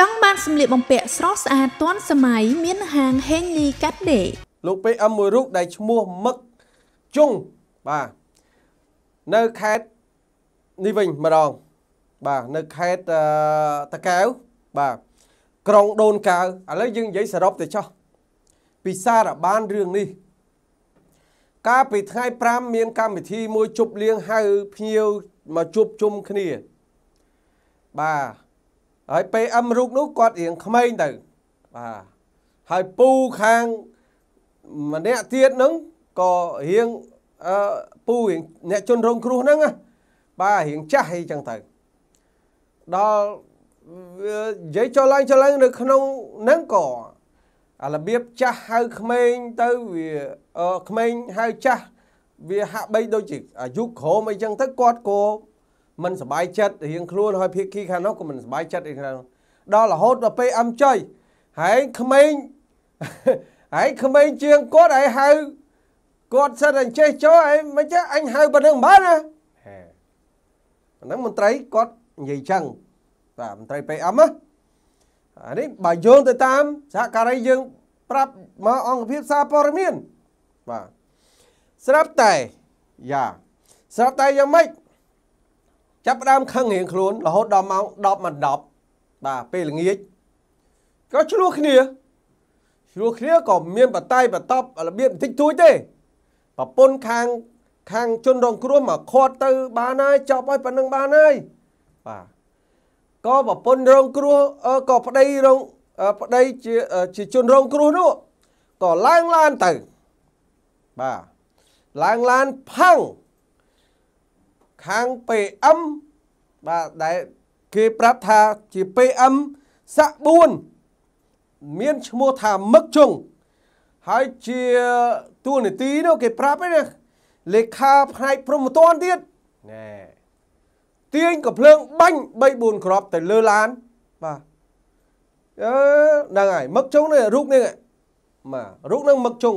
ចង់បានសម្លៀកបំពាក់ស្រស់ស្អាតទាន់សម័យមានហាង Henley Cade លោកពេអឹមមួយរូបដែលឈ្មោះមឹកជុងបាទនៅខេត្តនេះវិញម្ដងបាទនៅខេត្តតាកែវបាទក្រុងដូនកែវឥឡូវយើងនិយាយសរុបទៅចោះពីសារបានរឿងនេះកាលពីថ្ងៃ5មានកម្មវិធីមួយជប់លៀងហៅភ្ញៀវមកជួបជុំគ្នាបាទហើយ PM រូបនោះគាត់រៀងក្មេងទៅបាទហើយពូខាងម្នាក់ទៀតហ្នឹងក៏រៀងអឺពូរៀងអ្នកជនរងគ្រោះហ្នឹងបាទរៀងចាស់អីចឹងទៅដល់វានិយាយចុះឡើងចុះឡើង នៅក្នុងហ្នឹងក៏អារបៀបចាស់ហៅក្មេងទៅវាក្មេងហៅចាស់វាហាក់បីដូចជាអាយុក្រមអីចឹងទៅគាត់ក៏មិនសบายចិត្តរៀងខ្លួនហើយភៀកគីខាងនោះក៏មិនសบายចិត្តឯខាងដល់រហូតដល់ពេលអឹមចុយហើយក្មេងហើយក្មេងជាងគាត់ហើយហៅគាត់សិតតែចេះចោហើយមិនចេះអញហៅប៉ុណ្្នឹងបានណាអាហ្នឹងមន្ត្រីគាត់និយាយចឹងបាទមន្ត្រី PM ណាអានេះបើយោងទៅតាមសហការីយើងប្រាប់មកអង្គភាពសារព័ត៌មានបាទស្រាប់តែយ៉ាស្រាប់តែយ៉ាងម៉េចចាប់ផ្ដើមខឹងរៀងខ្លួនរហូតដល់ម៉ោង10មក10បាទពេលល្ងាចក៏ឆ្លោះគ្នាឆ្លោះគ្នាក៏មានបតៃបតប់របៀបបន្តិចតួចទេប្រពន្ធខាងខាងជនរងគ្រោះមកខាត់ទៅបានហើយចប់ហើយប៉ុណ្ណឹងបានហើយបាទក៏ប្រពន្ធរងគ្រោះក៏ប្តីរងប្តីជាជាជនរងគ្រោះនោះក៏ឡើងឡានទៅបាទឡើងឡានផាំងខាង PM បាទដែលគេប្រាប់ថាជា PM សាក់4មានឈ្មោះថាមឹកជុងហើយជាទួលនីតិនោះគេប្រាប់ឯណាលេខាផ្នែកព្រំតនទៀតណែទាញកំភ្លើងបាញ់3 4គ្រាប់ទៅលើឡានបាទអឺហ្នឹងហើយមឹកជុងនេះរូបនេះបាទរូបនឹងមឹកជុង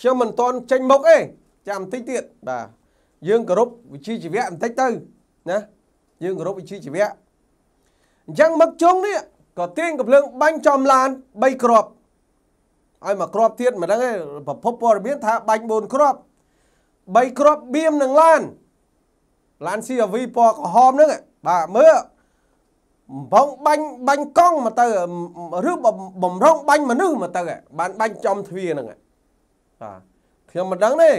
ខ្ញុំមិនតន់ចេញមុខទេចាំបន្តិចទៀតបាទយើងគោរពវិជ្ជាជីវៈបន្តិចទៅណាយើងគោរពវិជ្ជាជីវៈអញ្ចឹងមឹកជុងនេះក៏ទាញកំភ្លើងបាញ់ចំឡាន3គ្រាប់ឲ្យមកគ្រាប់ទៀតមិនដឹងទេប្រភពព័ត៌មានថាបាញ់4គ្រាប់3គ្រាប់បៀមនឹងឡានឡាន CRV ពណ៌ក្រហមហ្នឹងបាទមើលបំងបាញ់បាញ់កង់មកទៅឬបំរងបាញ់មនុស្សមកទៅបានបាញ់ចំទ្វារហ្នឹងបាទខ្ញុំមិនដឹងទេ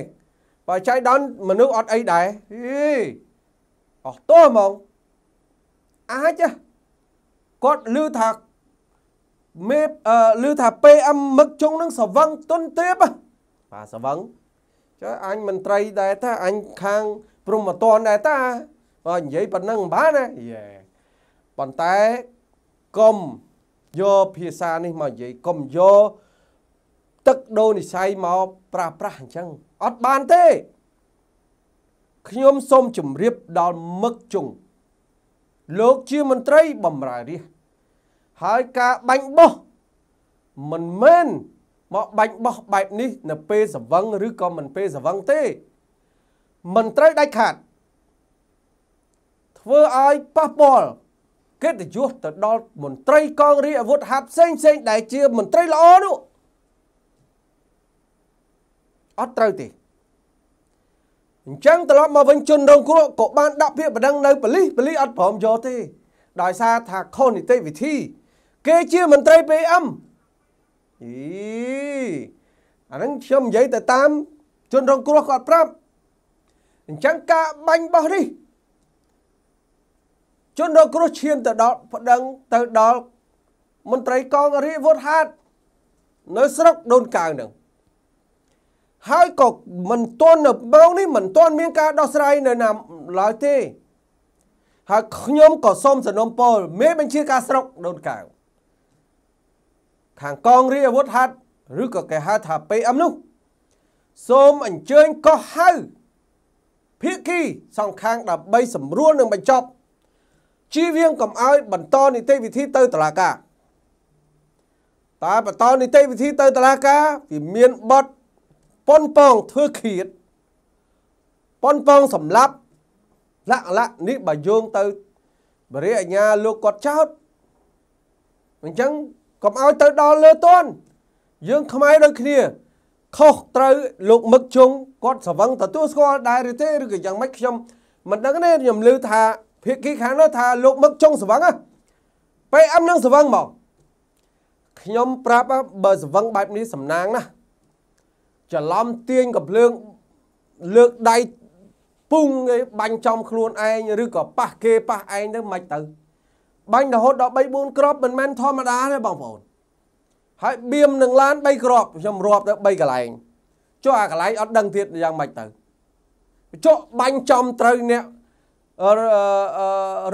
បច្ច័យដល់មនុស្សអត់អីដែរអីអស់ទោះហ្មងអាចគាត់លឺថាមេអឺលឺថា PM មឹកជុងនឹងស្រវឹងទុនទៀបបាទស្រវឹងចុះអញមន្ត្រីដែរតាអញខាងព្រំមតនដែរតាបើនិយាយប៉ុណ្ណឹងបានណាយេប៉ុន្តែកុំយកភាសានេះមកនិយាយកុំយកទឹកដូរនិស័យមកប្រាស្រ័យអញ្ចឹងអត់បានទេខ្ញុំសូមជម្រាបដល់មឹកជុងលោកជាមន្ត្រីបម្រើរាជហើយការបាញ់បោះមិនមែនមកបាញ់បោះបែបនេះនៅពេលសវឹងឬក៏មិនពេលសវឹងទេ មិនត្រូវដាច់ខាតធ្វើឲ្យប៉ះពាល់កិត្តិយសទៅដល់មន្ត្រីកងរាជអាវុធហត្ថផ្សេងផ្សេងដែលជាមន្ត្រីល្អនោះអត់ត្រូវទេអញ្ចឹងត្រឡប់មកវិញជនរងគ្រោះក៏បានដាក់ពាក្យបណ្ដឹងនៅប៉ូលីសប៉ូលីសអត់ព្រមយកទេដោយសារថាខុសនីតិវិធី គេជាមន្ត្រី PM អីអានឹងខ្ញុំនិយាយទៅតាមជនរងគ្រោះគាត់ប្រាប់អញ្ចឹងការបាញ់បោះនេះជនរងគ្រោះឈានទៅដល់ប្តឹងទៅដល់មន្ត្រីកងរាជវុឌ្ឍហាត់នៅស្រុកដូនកាវនឹងហើយក៏មិនទាន់នៅម៉ោងនេះមិនទាន់មានការដោះស្រាយនៅណាឡើយទេហើយខ្ញុំក៏សូមសំណូមពរមេបញ្ជាការស្រុកដូនកៅខាងកងរាជអាវុធហត្ថឬក៏គេហៅថា PM នោះសូមអញ្ជើញកោះហៅភាគីសងខាងដើម្បីសម្រួលនឹងបញ្ចប់ជីវៀងកំឲ្យបន្តនីតិវិធីទៅតុលាការតើបន្តនីតិវិធីទៅតុលាការវាមានបទប៉ុនប៉ងធ្វើឃាតប៉ុនប៉ងសម្លាប់លក្ខណៈនេះបើយោងទៅបរិយាអាញាលោកគាត់ចោតអញ្ចឹងកុំឲ្យទៅដល់លើតន់យើងខ្មែរដូចគ្នាខុសត្រូវលោកមឹកជុងគាត់ស្រវឹងទទួលស្គាល់ដែរឬទេឬក៏យ៉ាងម៉េចខ្ញុំមិនដឹងទេខ្ញុំឮថាភាគីខាងនោះថាលោកមឹកជុងស្រវឹងពេលអឹមនឹងស្រវឹងមកខ្ញុំប្រាប់បើស្រវឹងបែបនេះសំណាងណាស់ច្រឡំទាញកំភ្លើងលើកដៃពុងឯបាញ់ចំខ្លួនឯងឬក៏ប៉ះគេប៉ះឯងទៅមិនទៅ បាញ់រហូតដល់3 4គ្រាប់មិនមែនធម្មតាទេបងប្អូនហើយបៀមនឹងឡាន3គ្រាប់ខ្ញុំរាប់ទៅ3កន្លែងចុះអាកន្លែងអត់ដឹងទៀតយ៉ាងម៉េចទៅចុះបាញ់ចំត្រូវអ្នក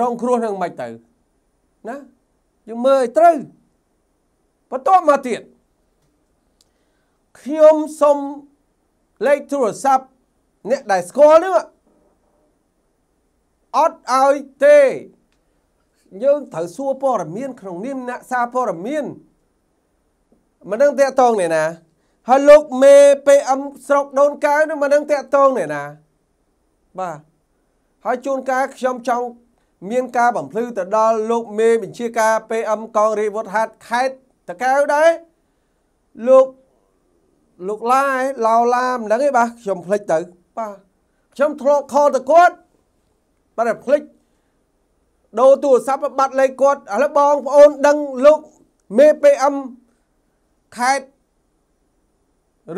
រងគ្រោះនឹងមិនទៅណាយើងមើលឲ្យត្រូវបន្ទាប់មកទៀតខ្ញុំសុំលេខទូរស័ព្ទអ្នកដែលស្គាល់នឹងអត់ឲ្យទេយើងត្រូវសួរព័ត៌មានក្នុងនាមអ្នកសារព័ត៌មានមិនដឹងតាក់តងនេះណាហើយលោកមេ PM ស្រុកដូនកៅនឹងមិនដឹងតាក់តងនេះណាបាទហើយជួនកាលខ្ញុំចង់មានការបំភ្លឺទៅដល់លោកមេបញ្ជាការ PM កងរាជវុឌ្ឍហាត់ខេត្តតកៅដែរលោកលោកឡាឯងឡោឡាមិនដឹងទេបាទខ្ញុំភ្លេចទៅបាទខ្ញុំធ្លាប់ខលទៅគាត់បាទតែភ្លេចដូរទូរស័ព្ទបាត់លេខគាត់ឥឡូវបងប្អូនដឹងលោកមេ PM ខេត្ត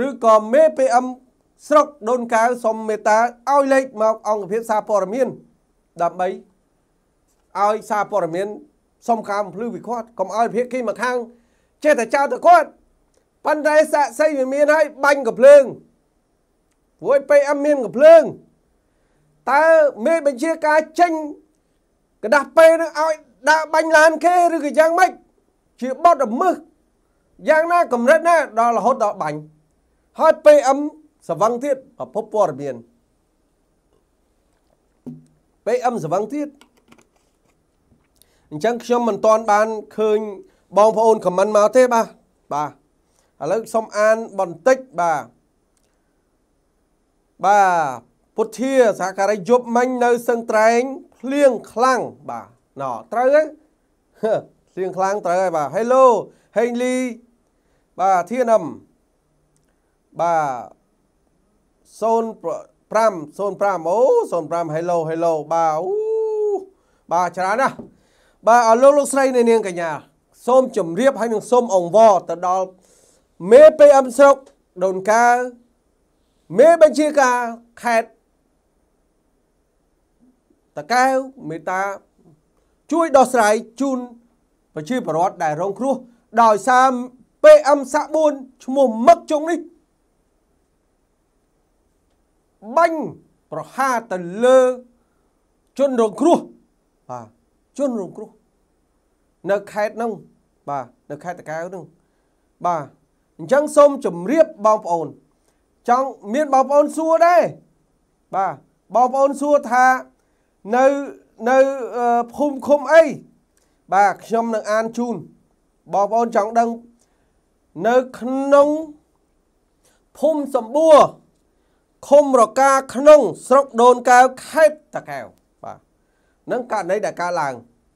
ឬក៏មេ PM ស្រុកដូនកៅសុំមេតាឲ្យលេខមកអង្គភាពសារព័ត៌មានដើម្បីឲ្យសារព័ត៌មានសុំការបំភ្លឺពីគាត់កុំឲ្យភាគីម្ខាងចេះតែចោទទៅគាត់ប៉ុន្តែស័ក្តិសិទ្ធិវាមានហើយបាញ់កំភ្លើងព្រោះពេអឹមមានកំភ្លើងតើមេបញ្ជាការចេញกระดาษពេនឹងឲ្យដាក់បាញ់ឡានគេឬក៏យ៉ាងម៉េចជាបទល្មើសយ៉ាងណាកម្រិតណាដល់រហូតដល់បាញ់ហើយ PM សវឹងទៀតប្រភពព័ត៌មាន PM សវឹងទៀតអញ្ចឹងខ្ញុំមិនទាន់បានឃើញបងប្អូនខមមិនមកទេបាទបាទឥឡូវសូមអានបន្តិចបាទបាទពុទ្ធាសហការីយប់មិញនៅសឹងត្រែង ភ្លៀងខ្លាំងបាទណោត្រូវទេភ្លៀងខ្លាំងត្រូវហើយបាទ Hello ហេងលីបាទធានអឹមបាទ05 05អូ05 Hello Hello បាទអូបាទច្រើនណាស់បាទអរលោកលោកស្រីនៃនាងកញ្ញាសូមជម្រាបហើយនឹងសូមអង្វរទៅដល់មេពេអឹមស្រុកដូនកើមេបញ្ជាការខេត្តតកែវមេតាជួយដោះស្រាយជូនប្រជាពលរដ្ឋដែលរងគ្រោះដោយសារ PM សាក់4ឈ្មោះមឹកជុងនេះបាញ់ប្រហារទៅលើជនរងគ្រោះបាទជនរងគ្រោះនៅខេត្តហ្នឹងបាទនៅខេត្តតកែវហ្នឹងបាទអញ្ចឹងសូមជម្រាបបងប្អូន ចង់មានបងប្អូនសួរដែរបាទបងប្អូនសួរថា នៅនៅភូមិឃុំអីបាទខ្ញុំនឹងអានជូនបងប្អូនចង់ដឹង នៅក្នុងភូមិសម្បួរឃុំរកាក្នុង ស្រុកដូនកែវខេត្តតាកែវបាទនឹងករណីដែលកើតឡើង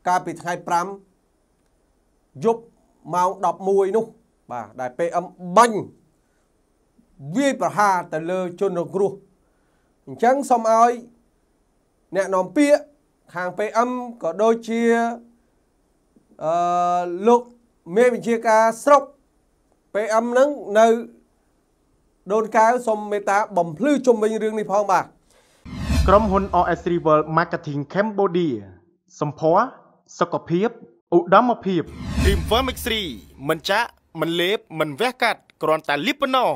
កាលពីថ្ងៃ5យប់ម៉ោង11នោះបាទដែល PM បាញ់វាយប្រហារទៅលើជនរងគ្រោះអញ្ចឹងសូមឲ្យអ្នកនាំពាក្យខាង PM ក៏ដូចជាអឺលោកមេបញ្ជាការស្រុក PM នឹងនៅដូនកៅសូមមេត្តា បំភ្លឺជុំវិញរឿងនេះផងបាទក្រុមហ៊ុន OS Rival Marketing Cambodia សម្ភារសុខភាពឧត្តមភាព Dreamworld Mix 3មិនចាក់មិនលេបមិនវះកាត់គ្រាន់តែលាបប៉ុណ្ណោះ